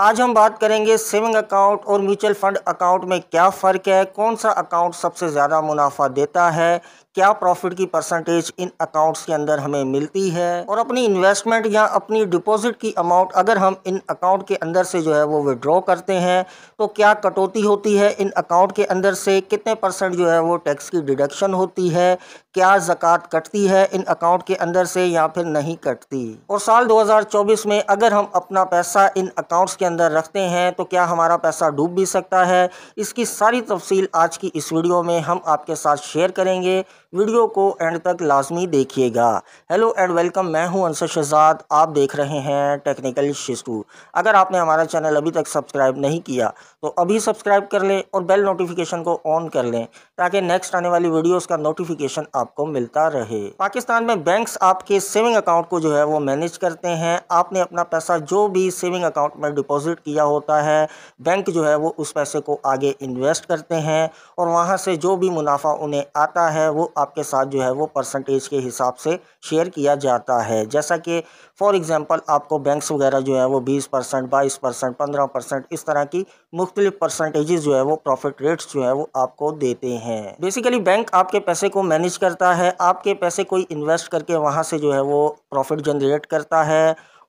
आज हम बात करेंगे सेविंग अकाउंट और म्यूचुअल फंड अकाउंट में क्या फ़र्क है कौन सा अकाउंट सबसे ज़्यादा मुनाफा देता है क्या प्रॉफिट की परसेंटेज इन अकाउंट्स के अंदर हमें मिलती है और अपनी इन्वेस्टमेंट या अपनी डिपॉजिट की अमाउंट अगर हम इन अकाउंट के अंदर से जो है वो विड्रॉ करते हैं तो क्या कटौती होती है इन अकाउंट के अंदर से कितने परसेंट जो है वो टैक्स की डिडक्शन होती है क्या ज़क़़त कटती है इन अकाउंट के अंदर से या फिर नहीं कटती और साल दो में अगर हम अपना पैसा इन अकाउंट्स के के अंदर रखते हैं तो क्या हमारा पैसा डूब भी सकता है इसकी सारी तफसील आज की इस वीडियो में हम आपके साथ शेयर करेंगे वीडियो को एंड तक लाजमी देखिएगा हेलो एंड वेलकम मैं हूं अनसर शहजाद आप देख रहे हैं टेक्निकल शिस्टू अगर आपने हमारा चैनल अभी तक सब्सक्राइब नहीं किया तो अभी सब्सक्राइब कर लें और बेल नोटिफिकेशन को ऑन कर लें ताकि नेक्स्ट आने वाली वीडियोज़ का नोटिफिकेशन आपको मिलता रहे पाकिस्तान में बैंक्स आपके सेविंग अकाउंट को जो है वो मैनेज करते हैं आपने अपना पैसा जो भी सेविंग अकाउंट में डिपॉजिट डिपॉजिट किया होता है बैंक जो है वो उस पैसे को आगे इन्वेस्ट करते हैं और वहाँ से जो भी मुनाफा उन्हें आता है वो आपके साथ जो है वो परसेंटेज के हिसाब से शेयर किया जाता है जैसा कि फॉर एग्ज़ाम्पल आपको बैंक्स वगैरह जो है वो बीस परसेंट बाईस परसेंट पंद्रह परसेंट इस तरह की मुख्तलिफ परसेंटेजेस जो है वो प्रॉफिट रेट्स जो है वो आपको देते हैं बेसिकली बैंक आपके पैसे को मैनेज करता है आपके पैसे कोई इन्वेस्ट करके वहाँ से जो है वो प्रॉफिट जनरेट करता है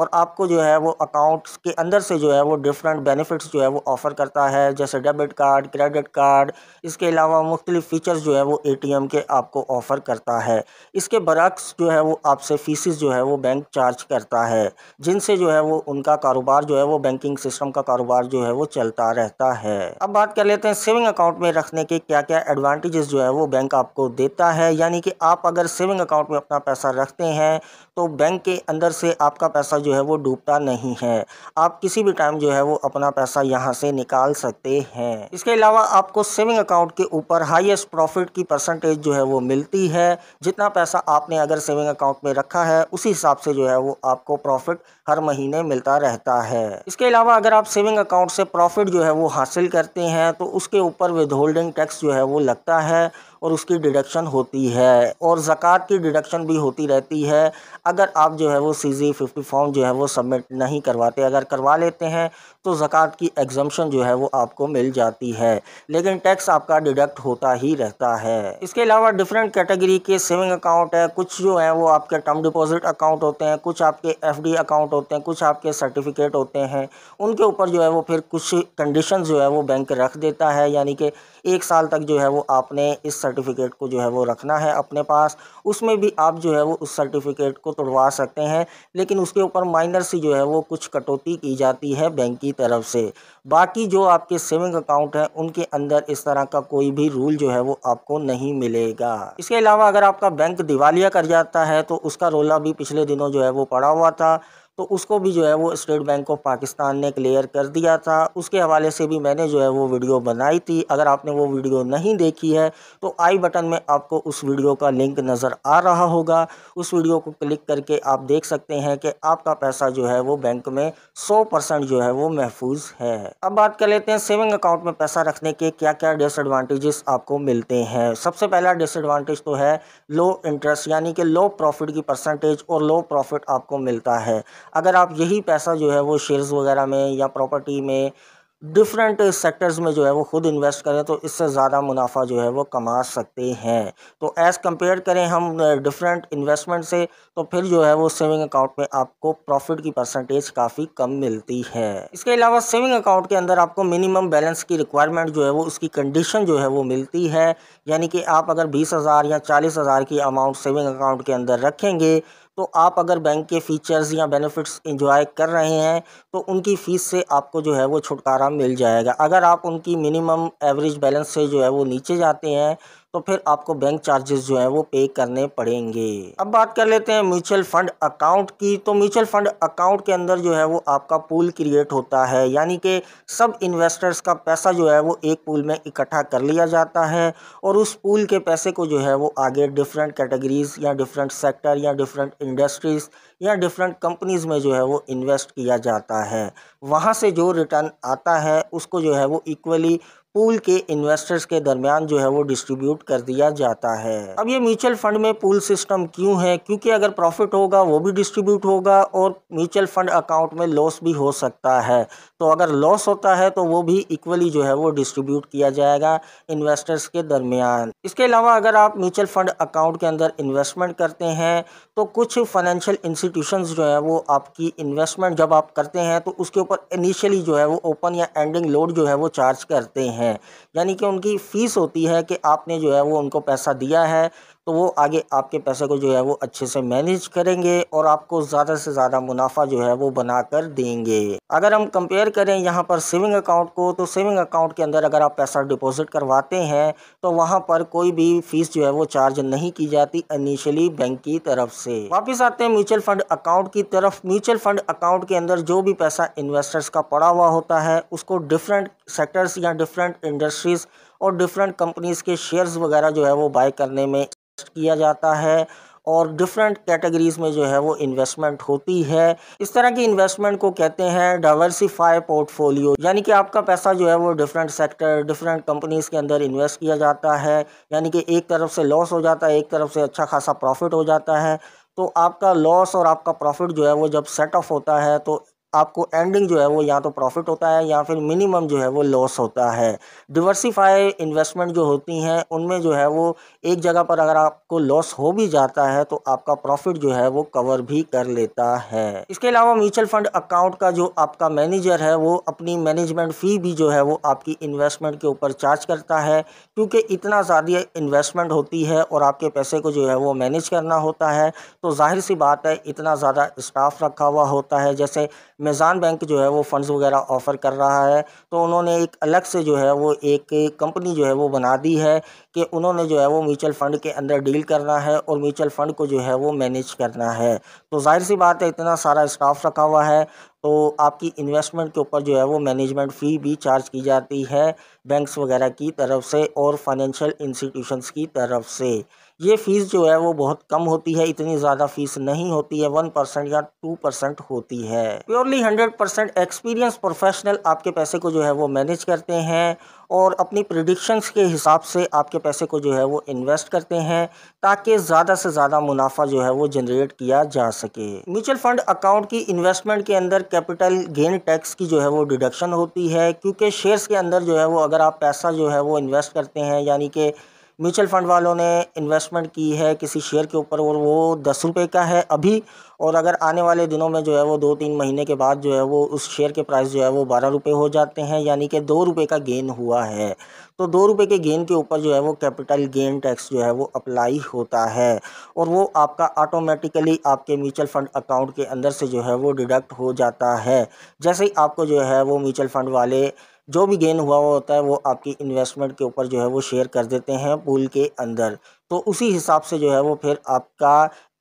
और आपको जो है वो अकाउंट्स के अंदर से जो है वो डिफरेंट बेनिफिट्स जो है वो ऑफ़र करता है जैसे डेबिट कार्ड क्रेडिट कार्ड इसके अलावा मुख्तलिफ फ़ीचर्स जो है वो एटीएम के आपको ऑफ़र करता है इसके बरक्स जो है वो आपसे फ़ीसिस जो है वो बैंक चार्ज करता है जिनसे जो है वो उनका कारोबार जो है वो बैंकिंग सिस्टम का कारोबार जो है वो चलता रहता है अब बात कर लेते हैं सेविंग अकाउंट में रखने के क्या क्या एडवांटेजेस जो है वो बैंक आपको देता है यानी कि आप अगर सेविंग अकाउंट में अपना पैसा रखते हैं तो बैंक के अंदर से आपका पैसा जो जो है वो डूबता नहीं है आप किसी भी टाइम जो है वो अपना पैसा यहाँ से निकाल सकते हैं इसके अलावा आपको सेविंग अकाउंट के ऊपर हाईएस्ट प्रॉफिट की परसेंटेज जो है वो मिलती है जितना पैसा आपने अगर सेविंग अकाउंट में रखा है उसी हिसाब से जो है वो आपको प्रॉफिट हर महीने मिलता रहता है इसके अलावा अगर आप सेविंग अकाउंट से प्रॉफिट जो है वो हासिल करते हैं तो उसके ऊपर विद टैक्स जो है वो लगता है और उसकी डिडक्शन होती है और ज़क़़त की डिडक्शन भी होती रहती है अगर आप जो है वो सी जी फिफ्टी फॉर्म जो है वो सबमिट नहीं करवाते अगर करवा लेते हैं तो ज़क़़त की एग्जम्पन जो है वो आपको मिल जाती है लेकिन टैक्स आपका डिडक्ट होता ही रहता है इसके अलावा डिफरेंट कैटेगरी के सेविंग अकाउंट है कुछ जो है वो आपके टर्म डिपॉजिट अकाउंट होते हैं कुछ आपके एफ अकाउंट होते हैं कुछ आपके सर्टिफिकेट होते हैं उनके ऊपर जो है वो फिर कुछ कंडीशन जो है वो बैंक रख देता है यानी कि एक साल तक जो है वो आपने इस सर्टिफिकेट को जो है वो रखना है अपने पास उसमें भी आप जो है वो उस सर्टिफिकेट को तोड़वा सकते हैं लेकिन उसके ऊपर माइनर सी जो है वो कुछ कटौती की जाती है बैंक की तरफ से बाकी जो आपके सेविंग अकाउंट हैं उनके अंदर इस तरह का कोई भी रूल जो है वो आपको नहीं मिलेगा इसके अलावा अगर आपका बैंक दिवालिया कर जाता है तो उसका रोला भी पिछले दिनों जो है वो पड़ा हुआ था तो उसको भी जो है वो स्टेट बैंक ऑफ पाकिस्तान ने क्लियर कर दिया था उसके हवाले से भी मैंने जो है वो वीडियो बनाई थी अगर आपने वो वीडियो नहीं देखी है तो आई बटन में आपको उस वीडियो का लिंक नज़र आ रहा होगा उस वीडियो को क्लिक करके आप देख सकते हैं कि आपका पैसा जो है वो बैंक में सौ परसेंट जो है वो महफूज है अब बात कर लेते हैं सेविंग अकाउंट में पैसा रखने के क्या क्या डिसएडवांटेजेस आपको मिलते हैं सबसे पहला डिसएडवांटेज तो है लो इंटरेस्ट यानी कि लो प्रॉफिट की परसेंटेज और लो प्रॉफिट आपको मिलता है अगर आप यही पैसा जो है वो शेयर्स वगैरह में या प्रॉपर्टी में डिफरेंट सेक्टर्स में जो है वो ख़ुद इन्वेस्ट करें तो इससे ज़्यादा मुनाफा जो है वो कमा सकते हैं तो एज़ कंपेयर करें हम डिफरेंट इन्वेस्टमेंट से तो फिर जो है वो सेविंग अकाउंट में आपको प्रॉफिट की परसेंटेज काफ़ी कम मिलती है इसके अलावा सेविंग अकाउंट के अंदर आपको मिनिमम बैलेंस की रिक्वायरमेंट जो है वो उसकी कंडीशन जो है वो मिलती है यानी कि आप अगर बीस हज़ार या चालीस हज़ार की अमाउंट सेविंग अकाउंट के अंदर रखेंगे तो आप अगर बैंक के फीचर्स या बेनिफिट्स इंजॉय कर रहे हैं तो उनकी फ़ीस से आपको जो है वो छुटकारा मिल जाएगा अगर आप उनकी मिनिमम एवरेज बैलेंस से जो है वो नीचे जाते हैं तो फिर आपको बैंक चार्जेस जो है वो पे करने पड़ेंगे अब बात कर लेते हैं म्यूचुअल फंड अकाउंट की तो म्यूचुअल फंड अकाउंट के अंदर जो है वो आपका पूल क्रिएट होता है यानी कि सब इन्वेस्टर्स का पैसा जो है वो एक पूल में इकट्ठा कर लिया जाता है और उस पूल के पैसे को जो है वो आगे डिफरेंट कैटेगरीज या डिफरेंट सेक्टर या डिफरेंट इंडस्ट्रीज़ या डिफरेंट कंपनीज़ में जो है वो इन्वेस्ट किया जाता है वहाँ से जो रिटर्न आता है उसको जो है वो इक्वली पूल के इन्वेस्टर्स के दरमियान जो है वो डिस्ट्रीब्यूट कर दिया जाता है अब ये म्यूचुअल फंड में पूल सिस्टम क्यों है क्योंकि अगर प्रॉफिट होगा वो भी डिस्ट्रीब्यूट होगा और म्यूचुअल फंड अकाउंट में लॉस भी हो सकता है तो अगर लॉस होता है तो वो भी इक्वली जो है वो डिस्ट्रीब्यूट किया जाएगा इन्वेस्टर्स के दरमियान इसके अलावा अगर आप म्यूचुअल फंड अकाउंट के अंदर इन्वेस्टमेंट करते हैं तो कुछ फाइनेंशियल इंस्टीट्यूशन जो है वो आपकी इन्वेस्टमेंट जब आप करते हैं तो उसके ऊपर इनिशियली जो है वो ओपन या एंडिंग लोड जो है वो चार्ज करते हैं हैं यानी कि उनकी फ़ीस होती है कि आपने जो है वो उनको पैसा दिया है तो वो आगे आपके पैसे को जो है वो अच्छे से मैनेज करेंगे और आपको ज़्यादा से ज़्यादा मुनाफा जो है वो बना कर देंगे अगर हम कंपेयर करें यहाँ पर सेविंग अकाउंट को तो सेविंग अकाउंट के अंदर अगर आप पैसा डिपॉजिट करवाते हैं तो वहाँ पर कोई भी फीस जो है वो चार्ज नहीं की जाती इनिशियली बैंक की तरफ से वापस आते हैं म्यूचुअल फंड अकाउंट की तरफ म्यूचुअल फंड अकाउंट के अंदर जो भी पैसा इन्वेस्टर्स का पड़ा हुआ होता है उसको डिफरेंट सेक्टर्स या डिफरेंट इंडस्ट्रीज़ और डिफरेंट कंपनीज़ के शेयर्स वगैरह जो है वो बाय करने में किया जाता है और डिफरेंट कैटेगरीज में जो है वो इन्वेस्टमेंट होती है इस तरह की इन्वेस्टमेंट को कहते हैं डाइवर्सिफाई पोर्टफोलियो यानी कि आपका पैसा जो है वो डिफरेंट सेक्टर डिफरेंट कंपनीज के अंदर इन्वेस्ट किया जाता है यानी कि एक तरफ से लॉस हो जाता है एक तरफ से अच्छा खासा प्रॉफिट हो जाता है तो आपका लॉस और आपका प्रॉफिट जो है वो जब सेट ऑफ होता है तो आपको एंडिंग जो है वो या तो प्रॉफिट होता है या फिर मिनिमम जो है वो लॉस होता है डिवर्सिफाई इन्वेस्टमेंट जो होती हैं उनमें जो है वो एक जगह पर अगर आपको लॉस हो भी जाता है तो आपका प्रॉफिट जो है वो कवर भी कर लेता है इसके अलावा म्यूचुअल फंड अकाउंट का जो आपका मैनेजर है वो अपनी मैनेजमेंट फ़ी भी जो है वो आपकी इन्वेस्टमेंट के ऊपर चार्ज करता है क्योंकि इतना ज़्यादा इन्वेस्टमेंट होती है और आपके पैसे को जो है वो मैनेज करना होता है तो जाहिर सी बात है इतना ज़्यादा स्टाफ रखा हुआ होता है जैसे मेज़ान बैंक जो है वो फ़ंड्स वगैरह ऑफ़र कर रहा है तो उन्होंने एक अलग से जो है वो एक कंपनी जो है वो बना दी है कि उन्होंने जो है वो म्यूचुअल फ़ंड के अंदर डील करना है और म्यूचुअल फ़ंड को जो है वो मैनेज करना है तो जाहिर सी बात है इतना सारा स्टाफ रखा हुआ है तो आपकी इन्वेस्टमेंट के ऊपर जो है वो मैनेजमेंट फ़ी भी चार्ज की जाती है बैंक्स वगैरह की तरफ से और फाइनेंशियल इंस्टीट्यूशंस की तरफ से ये फ़ीस जो है वो बहुत कम होती है इतनी ज़्यादा फ़ीस नहीं होती है वन परसेंट या टू परसेंट होती है purely hundred percent experience professional आपके पैसे को जो है वो मैनेज करते हैं और अपनी प्रिडिक्शंस के हिसाब से आपके पैसे को जो है वो इन्वेस्ट करते हैं ताकि ज़्यादा से ज़्यादा मुनाफा जो है वो जनरेट किया जा सके म्यूचुअल फंड अकाउंट की इन्वेस्टमेंट के अंदर कैपिटल गेन टैक्स की जो है वो डिडक्शन होती है क्योंकि शेयर्स के अंदर जो है वो अगर आप पैसा जो है वो इन्वेस्ट करते हैं यानी कि म्यूचुअल फ़ंड वालों ने इन्वेस्टमेंट की है किसी शेयर के ऊपर और वो दस रुपये का है अभी और अगर आने वाले दिनों में जो है वो दो तीन महीने के बाद जो है वो उस शेयर के प्राइस जो है वो बारह रुपये हो जाते हैं यानी कि दो रुपये का गेन हुआ है तो दो रुपये के गेन के ऊपर जो है वो कैपिटल गेन टैक्स जो है वो अप्लाई होता है और वो आपका ऑटोमेटिकली आपके म्यूचुअल फ़ंड अकाउंट के अंदर से जो है वो डिडक्ट हो जाता है जैसे ही आपको जो है वो म्यूचुअल फ़ंड वाले जो भी गेन हुआ हुआ होता है वो आपकी इन्वेस्टमेंट के ऊपर जो है वो शेयर कर देते हैं पूल के अंदर तो उसी हिसाब से जो है वो फिर आपका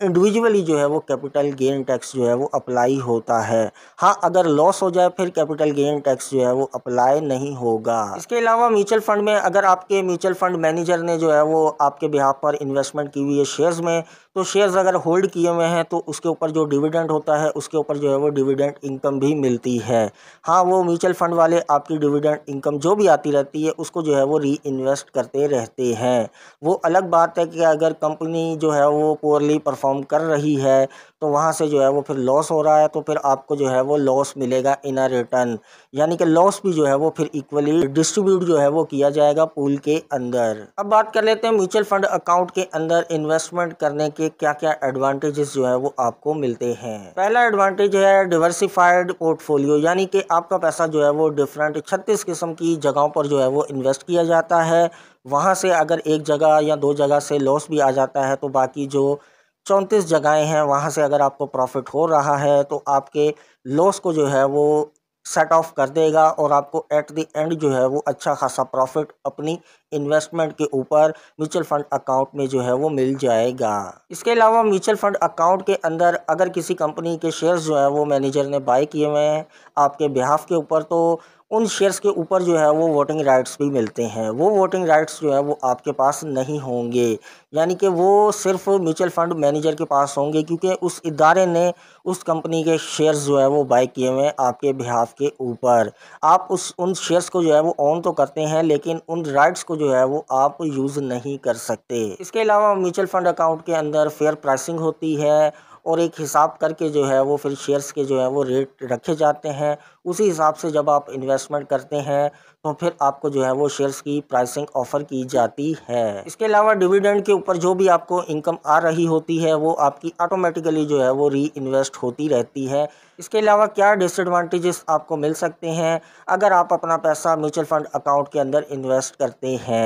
इंडिविजुअली जो है वो कैपिटल गेन टैक्स जो है वो अप्लाई होता है हाँ अगर लॉस हो जाए फिर कैपिटल गेन टैक्स जो है वो अप्लाई नहीं होगा इसके अलावा म्यूचुअल फंड में अगर आपके म्यूचुअल फंड मैनेजर ने जो है वो आपके बिहार पर इन्वेस्टमेंट की हुई है शेयर्स में तो शेयर्स अगर होल्ड किए हुए हैं तो उसके ऊपर जो डिविडेंट होता है उसके ऊपर जो है वो डिविडेंट इनकम भी मिलती है हाँ वो म्यूचुअल फंड वाले आपकी डिविडेंट इनकम जो भी आती रहती है उसको जो है वो री करते रहते हैं वो अलग बात है कि अगर कंपनी जो है वो पोअरली परफॉर्म कर रही है तो वहाँ से जो है वो फिर लॉस हो रहा है तो फिर आपको जो है वो लॉस मिलेगा इन अ रिटर्न यानी कि लॉस भी जो है वो फिर इक्वली डिस्ट्रीब्यूट जो है वो किया जाएगा पूल के अंदर अब बात कर लेते हैं म्यूचुअल फंड अकाउंट के अंदर इन्वेस्टमेंट करने के क्या क्या एडवांटेजेस जो है वो आपको मिलते हैं पहला एडवांटेज है डिवर्सिफाइड पोर्टफोलियो यानी कि आपका पैसा जो है वो डिफरेंट छत्तीस किस्म की जगहों पर जो है वो इन्वेस्ट किया जाता है वहाँ से अगर एक जगह या दो जगह से लॉस भी आ जाता है तो बाकी जो चौंतीस जगहें हैं वहाँ से अगर आपको प्रॉफिट हो रहा है तो आपके लॉस को जो है वो सेट ऑफ कर देगा और आपको एट द एंड जो है वो अच्छा खासा प्रॉफिट अपनी इन्वेस्टमेंट के ऊपर म्यूचुअल फंड अकाउंट में जो है वो मिल जाएगा इसके अलावा म्यूचुअल फंड अकाउंट के अंदर अगर किसी कंपनी के शेयर्स जो है वो मैनेजर ने बाय किए हुए हैं आपके बिहाफ के ऊपर तो उन शेयर्स के ऊपर जो है वो वोटिंग राइट्स भी मिलते हैं वो वोटिंग राइट्स जो है वो आपके पास नहीं होंगे यानी कि वो सिर्फ म्यूचुअल फंड मैनेजर के पास होंगे क्योंकि उस इदारे ने उस कंपनी के शेयर्स जो है वो बाई किए हुए हैं आपके बिहाफ के ऊपर आप उस उन शेयर्स को जो है वो ऑन तो करते हैं लेकिन उन राइट्स को जो है वो आप यूज़ नहीं कर सकते इसके अलावा म्यूचुअल फंड अकाउंट के अंदर फेयर प्राइसिंग होती है और एक हिसाब करके जो है वो फिर शेयर्स के जो है वो रेट रखे जाते हैं उसी हिसाब से जब आप इन्वेस्टमेंट करते हैं तो फिर आपको जो है वो शेयर्स की प्राइसिंग ऑफ़र की जाती है इसके अलावा डिविडेंड के ऊपर जो भी आपको इनकम आ रही होती है वो आपकी ऑटोमेटिकली जो है वो री इन्वेस्ट होती रहती है इसके अलावा क्या डिसएडवांटेजेस आपको मिल सकते हैं अगर आप अपना पैसा म्यूचुअल फंड अकाउंट के अंदर इन्वेस्ट करते हैं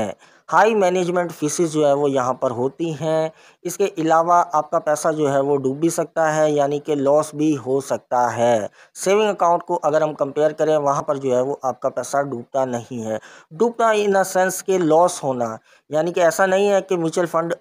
हाई मैनेजमेंट फीसिस जो है वो यहाँ पर होती हैं इसके अलावा आपका पैसा जो है वो डूब भी सकता है यानी कि लॉस भी हो सकता है सेविंग अकाउंट को अगर हम कंपेयर करें वहाँ पर जो है वो आपका पैसा डूबता नहीं है डूबता इन द सेंस के लॉस होना यानी कि ऐसा नहीं है कि म्यूचुअल फ़ंड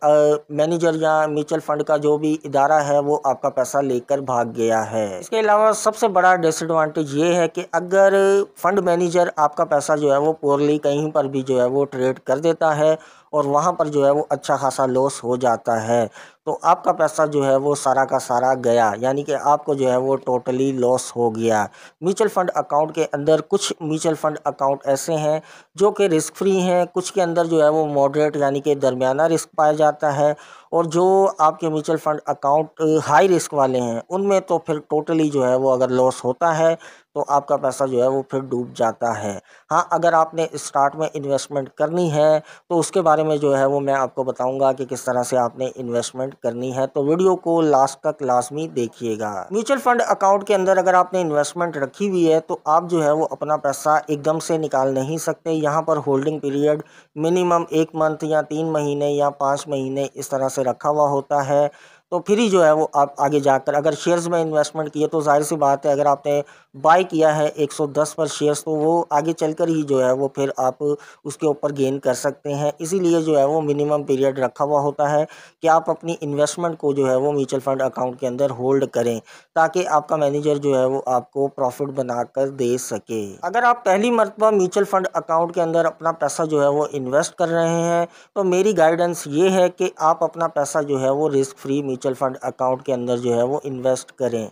मैनेजर या म्यूचुअल फ़ंड का जो भी इदारा है वो आपका पैसा लेकर भाग गया है इसके अलावा सबसे बड़ा डिसएडवांटेज ये है कि अगर फ़ंड मैनेजर आपका पैसा जो है वो पोरली कहीं पर भी जो है वो ट्रेड कर देता है और वहाँ पर जो है वो अच्छा खासा लॉस हो जाता है तो आपका पैसा जो है वो सारा का सारा गया यानी कि आपको जो है वो टोटली लॉस हो गया म्यूचुअल फंड अकाउंट के अंदर कुछ म्यूचुअल फंड अकाउंट ऐसे हैं जो कि रिस्क फ्री हैं कुछ के अंदर जो है वो मॉडरेट यानी कि दरमियाना रिस्क पाया जाता है और जो आपके mutual fund account high risk वाले हैं उनमें तो फिर टोटली जो है वो अगर लॉस होता है तो आपका पैसा जो है वो फिर डूब जाता है हाँ अगर आपने स्टार्ट में इन्वेस्टमेंट करनी है तो उसके बारे में जो है वो मैं आपको बताऊंगा कि किस तरह से आपने इन्वेस्टमेंट इन्वेस्टमेंट करनी है तो वीडियो को लास्ट तक लाजमी देखिएगा म्यूचुअल फंड अकाउंट के अंदर अगर आपने इन्वेस्टमेंट रखी हुई है तो आप जो है वो अपना पैसा एकदम से निकाल नहीं सकते यहाँ पर होल्डिंग पीरियड मिनिमम एक मंथ या तीन महीने या पाँच महीने इस तरह से रखा हुआ होता है तो फिर ही जो है वो आप आगे जाकर अगर शेयर्स में इन्वेस्टमेंट किए तो जाहिर सी बात है अगर आपने बाई किया है 110 पर शेयर्स तो वो आगे चलकर ही जो है वो फिर आप उसके ऊपर गेन कर सकते हैं इसीलिए जो है वो मिनिमम पीरियड रखा हुआ होता है कि आप अपनी इन्वेस्टमेंट को जो है वो म्यूचुअल फंड अकाउंट के अंदर होल्ड करें ताकि आपका मैनेजर जो है वो आपको प्रॉफिट बनाकर दे सके अगर आप पहली मरतबा म्यूचुअल फंड अकाउंट के अंदर अपना पैसा जो है वो इन्वेस्ट कर रहे हैं तो मेरी गाइडेंस ये है कि आप अपना पैसा जो है वो risk free mutual fund account के अंदर जो है वो इन्वेस्ट करें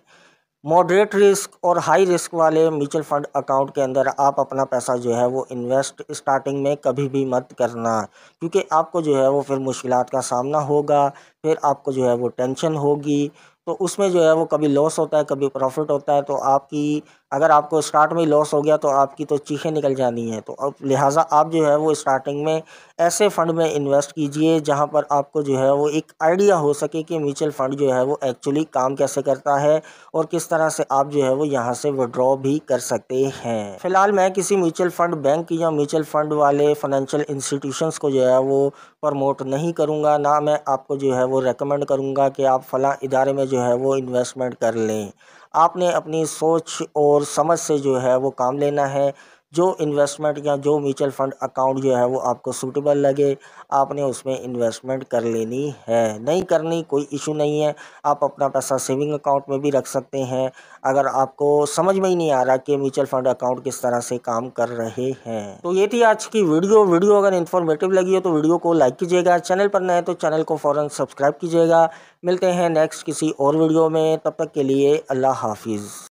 मॉडरेट रिस्क और हाई रिस्क वाले म्यूचुअल फंड अकाउंट के अंदर आप अपना पैसा जो है वो इन्वेस्ट स्टार्टिंग में कभी भी मत करना क्योंकि आपको जो है वो फिर मुश्किल का सामना होगा फिर आपको जो है वो टेंशन होगी तो उसमें जो है वो कभी लॉस होता है कभी प्रॉफिट होता है तो आपकी अगर आपको स्टार्ट में लॉस हो गया तो आपकी तो चीखें निकल जानी हैं तो अब लिहाजा आप जो है वो स्टार्टिंग में ऐसे फ़ंड में इन्वेस्ट कीजिए जहां पर आपको जो है वो एक आइडिया हो सके कि म्यूचुअल फ़ंड जो है वो एक्चुअली काम कैसे करता है और किस तरह से आप जो है वो यहां से विड्रॉ भी कर सकते हैं फ़िलहाल मैं किसी म्यूचुअल फ़ंड बैंक या म्यूचुअल फ़ंड वाले फाइनेंशियल इंस्टीट्यूशनस को जो है वो प्रमोट नहीं करूँगा ना मैं आपको जो है वो रिकमेंड करूँगा कि आप फ़लाँ इदारे में जो है वो इन्वेस्टमेंट कर लें आपने अपनी सोच और समझ से जो है वो काम लेना है जो इन्वेस्टमेंट या जो म्यूचुअल फंड अकाउंट जो है वो आपको सूटेबल लगे आपने उसमें इन्वेस्टमेंट कर लेनी है नहीं करनी कोई इशू नहीं है आप अपना पैसा सेविंग अकाउंट में भी रख सकते हैं अगर आपको समझ में ही नहीं आ रहा कि म्यूचुअल फंड अकाउंट किस तरह से काम कर रहे हैं तो ये थी आज की वीडियो वीडियो अगर इन्फॉर्मेटिव लगी हो तो वीडियो को लाइक कीजिएगा चैनल पर नए तो चैनल को फ़ौरन सब्सक्राइब कीजिएगा मिलते हैं नेक्स्ट किसी और वीडियो में तब तक के लिए अल्लाह हाफिज़